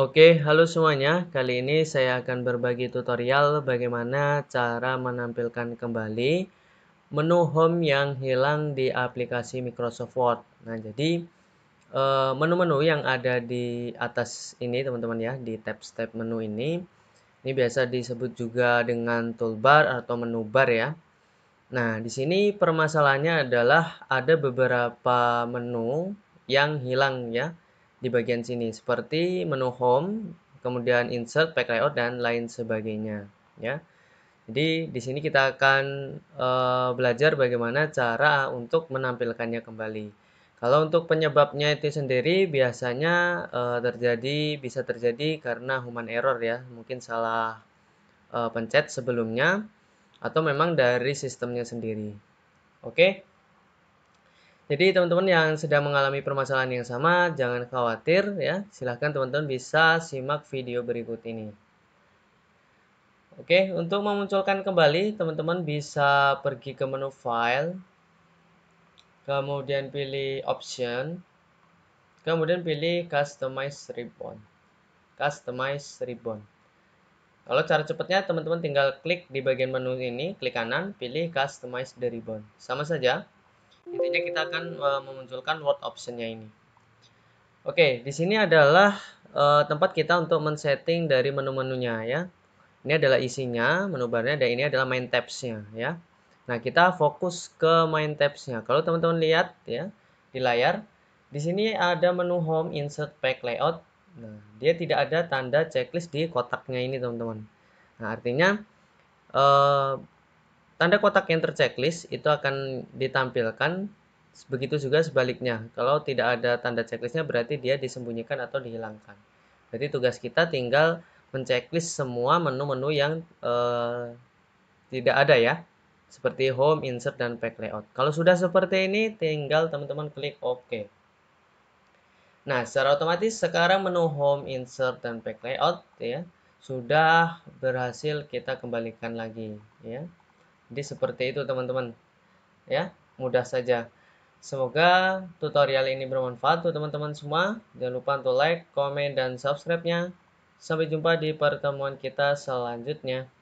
Oke, halo semuanya. Kali ini saya akan berbagi tutorial bagaimana cara menampilkan kembali menu home yang hilang di aplikasi Microsoft Word. Nah, jadi eh, menu-menu yang ada di atas ini teman-teman ya, di tab-tab menu ini. Ini biasa disebut juga dengan toolbar atau menu bar ya. Nah, di sini permasalahannya adalah ada beberapa menu yang hilang ya di bagian sini seperti menu home, kemudian insert, pack layout dan lain sebagainya ya. Jadi di sini kita akan e, belajar bagaimana cara untuk menampilkannya kembali. Kalau untuk penyebabnya itu sendiri biasanya e, terjadi bisa terjadi karena human error ya, mungkin salah e, pencet sebelumnya atau memang dari sistemnya sendiri. Oke. Okay? Jadi teman-teman yang sedang mengalami permasalahan yang sama, jangan khawatir ya. Silahkan teman-teman bisa simak video berikut ini. Oke, untuk memunculkan kembali, teman-teman bisa pergi ke menu File, kemudian pilih Option, kemudian pilih Customize Ribbon. Customize Ribbon. Kalau cara cepatnya, teman-teman tinggal klik di bagian menu ini, klik kanan, pilih Customize the Ribbon. Sama saja, intinya kita akan eh, memunculkan word optionnya ini oke di sini adalah uh, tempat kita untuk men-setting dari menu-menunya ya ini adalah isinya menu barnya dan ini adalah main tabsnya ya nah kita fokus ke main tabsnya kalau teman-teman lihat ya di layar di sini ada menu home insert pack layout nah dia tidak ada tanda checklist di kotaknya ini teman-teman nah artinya uh, Tanda kotak yang terchecklist itu akan ditampilkan begitu juga sebaliknya. Kalau tidak ada tanda checklistnya berarti dia disembunyikan atau dihilangkan. Berarti tugas kita tinggal menceklis semua menu-menu yang eh, tidak ada ya. Seperti home, insert, dan pack layout. Kalau sudah seperti ini tinggal teman-teman klik OK. Nah, secara otomatis sekarang menu home, insert, dan pack layout ya sudah berhasil kita kembalikan lagi ya. Jadi seperti itu teman-teman. Ya, mudah saja. Semoga tutorial ini bermanfaat untuk teman-teman semua. Jangan lupa untuk like, komen, dan subscribe-nya. Sampai jumpa di pertemuan kita selanjutnya.